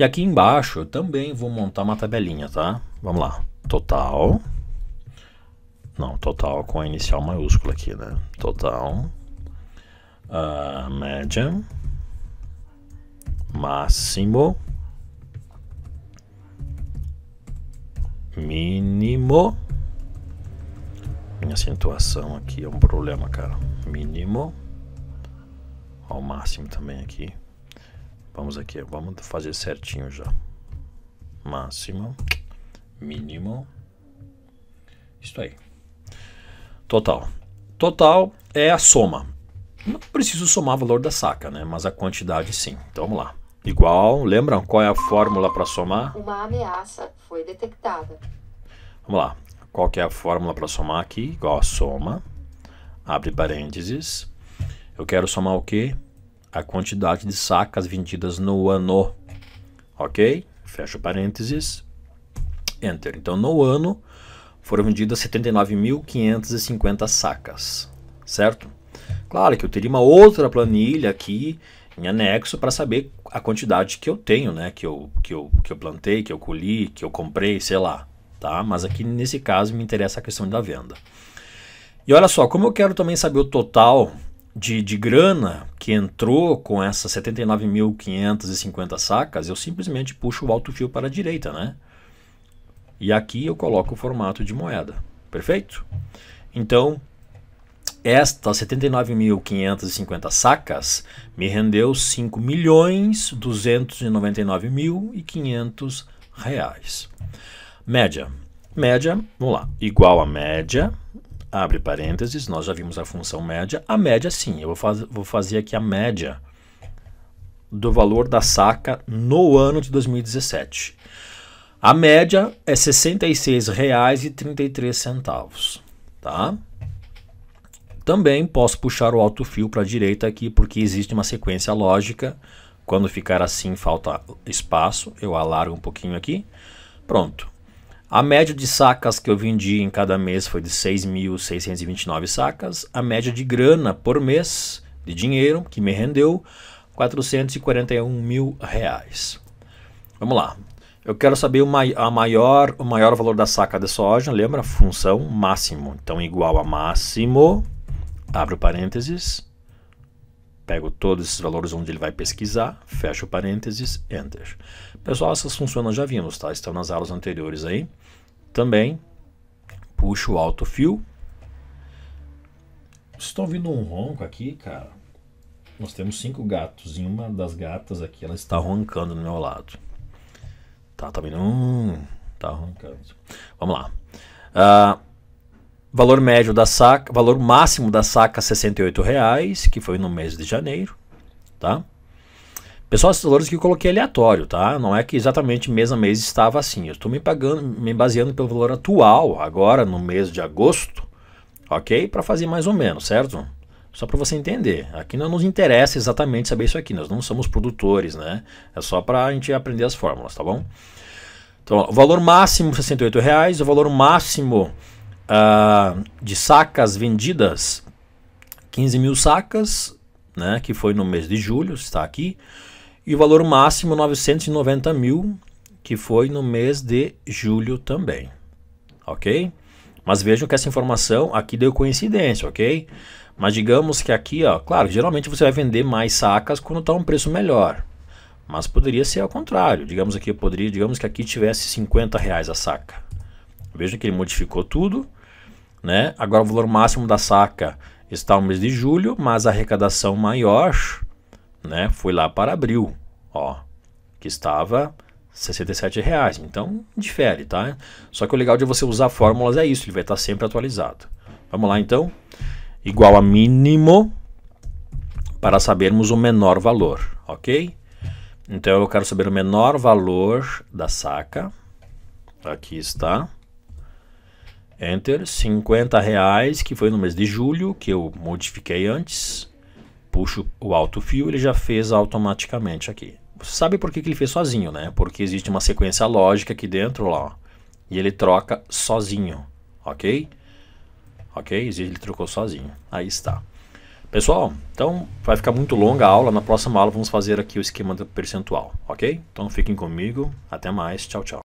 E aqui embaixo eu também vou montar uma tabelinha, tá? Vamos lá. Total. Não, total com a inicial maiúscula aqui, né? Total. Uh, média. Máximo. Mínimo. Minha acentuação aqui é um problema, cara. Mínimo. Ao máximo também aqui. Vamos aqui, vamos fazer certinho já. Máximo, mínimo, isso aí. Total. Total é a soma. Não preciso somar o valor da saca, né? Mas a quantidade sim. Então vamos lá. Igual, lembram qual é a fórmula para somar? Uma ameaça foi detectada. Vamos lá. Qual que é a fórmula para somar aqui? Igual a soma. Abre parênteses. Eu quero somar o quê? a quantidade de sacas vendidas no ano. Ok? Fecha parênteses. Enter. Então, no ano foram vendidas 79.550 sacas, certo? Claro que eu teria uma outra planilha aqui em anexo para saber a quantidade que eu tenho, né? Que eu, que, eu, que eu plantei, que eu colhi, que eu comprei, sei lá, tá? Mas aqui nesse caso me interessa a questão da venda. E olha só, como eu quero também saber o total de, de grana que entrou com essas 79.550 sacas, eu simplesmente puxo o alto fio para a direita, né? E aqui eu coloco o formato de moeda, perfeito? Então, estas 79.550 sacas me rendeu 5.299.500 milhões reais. Média. Média, vamos lá, igual a média abre parênteses, nós já vimos a função média. A média, sim, eu vou, faz, vou fazer aqui a média do valor da saca no ano de 2017. A média é R$ 66,33, tá? Também posso puxar o alto fio para a direita aqui, porque existe uma sequência lógica. Quando ficar assim, falta espaço, eu alargo um pouquinho aqui. Pronto. A média de sacas que eu vendi em cada mês foi de 6.629 sacas. A média de grana por mês, de dinheiro, que me rendeu 441 mil reais. Vamos lá. Eu quero saber o, a maior, o maior valor da saca de soja. Lembra? Função máximo. Então, igual a máximo, abre parênteses, Pego todos esses valores onde ele vai pesquisar, fecho parênteses, enter. Pessoal, essas funções nós já vimos, tá? Estão nas aulas anteriores aí. Também puxo o autofill. Estão ouvindo um ronco aqui, cara? Nós temos cinco gatos e uma das gatas aqui, ela está roncando no meu lado. Tá, tá vendo? Hum, tá roncando. Vamos lá. Uh, Valor médio da saca, valor máximo da saca R$ 68,00, que foi no mês de janeiro, tá? Pessoal, esses valores que eu coloquei é aleatório, tá? Não é que exatamente mês a mês estava assim. Eu estou me pagando, me baseando pelo valor atual, agora no mês de agosto, ok? Para fazer mais ou menos, certo? Só para você entender. Aqui não nos interessa exatamente saber isso aqui. Nós não somos produtores, né? É só para a gente aprender as fórmulas, tá bom? Então, o valor máximo R$ 68,00, o valor máximo uh, de sacas vendidas, 15 mil sacas, né, que foi no mês de julho, está aqui, e o valor máximo 990 mil, que foi no mês de julho também, ok? Mas vejam que essa informação aqui deu coincidência, ok? Mas digamos que aqui, ó, claro, geralmente você vai vender mais sacas quando está um preço melhor, mas poderia ser ao contrário. Digamos aqui, poderia, digamos que aqui tivesse 50 reais a saca. Veja que ele modificou tudo né? Agora o valor máximo da saca está no mês de julho, mas a arrecadação maior né, foi lá para abril, ó, que estava R$ 67,00. Então difere, tá? Só que o legal de você usar fórmulas é isso, ele vai estar sempre atualizado. Vamos lá então. Igual a mínimo para sabermos o menor valor, ok? Então eu quero saber o menor valor da saca. Aqui está. Enter, 50 reais, que foi no mês de julho, que eu modifiquei antes. Puxo o alto fio, ele já fez automaticamente aqui. Você sabe por que, que ele fez sozinho, né? Porque existe uma sequência lógica aqui dentro, lá, ó, e ele troca sozinho, ok? Ok? Ele trocou sozinho. Aí está. Pessoal, então vai ficar muito longa a aula. Na próxima aula vamos fazer aqui o esquema percentual, ok? Então fiquem comigo. Até mais. Tchau, tchau.